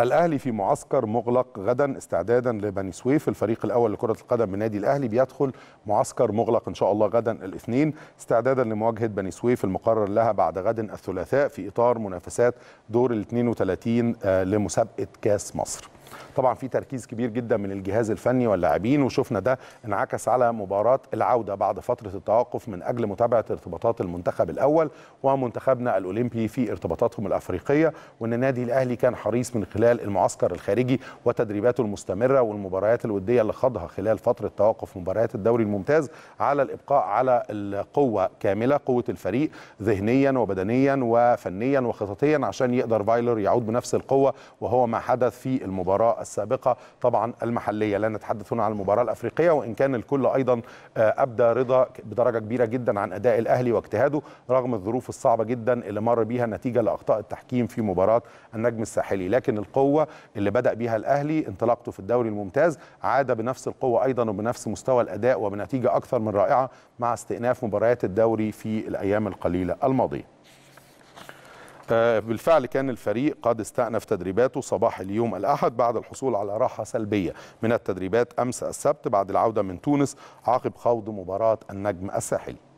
الاهلي في معسكر مغلق غدا استعدادا لبني سويف الفريق الاول لكره القدم من نادي الاهلي بيدخل معسكر مغلق ان شاء الله غدا الاثنين استعدادا لمواجهه بني سويف المقرر لها بعد غد الثلاثاء في اطار منافسات دور ال 32 آه، لمسابقه كاس مصر طبعا في تركيز كبير جدا من الجهاز الفني واللاعبين وشفنا ده انعكس على مباراه العوده بعد فتره التوقف من اجل متابعه ارتباطات المنتخب الاول ومنتخبنا الاولمبي في ارتباطاتهم الافريقيه وان النادي الاهلي كان حريص من خلال المعسكر الخارجي وتدريباته المستمره والمباريات الوديه اللي خاضها خلال فتره توقف مباريات الدوري الممتاز على الابقاء على القوه كامله قوه الفريق ذهنيا وبدنيا وفنيا وخططيا عشان يقدر فايلر يعود بنفس القوه وهو ما حدث في المباراه السابقة طبعا المحلية لا نتحدث هنا عن المباراة الأفريقية وإن كان الكل أيضا آه، أبدى رضا بدرجة كبيرة جدا عن أداء الأهلي واجتهاده رغم الظروف الصعبة جدا اللي مر بيها نتيجة لأخطاء التحكيم في مباراة النجم الساحلي لكن القوة اللي بدأ بيها الأهلي انطلاقته في الدوري الممتاز عاد بنفس القوة أيضا وبنفس مستوى الأداء وبنتيجة أكثر من رائعة مع استئناف مباريات الدوري في الأيام القليلة الماضية آه، بالفعل كان الفريق قد استأنف تدريباته صباح اليوم الأحد بعد الحصول على راحة سلبية من التدريبات أمس السبت بعد العودة من تونس عقب خوض مباراة النجم الساحلي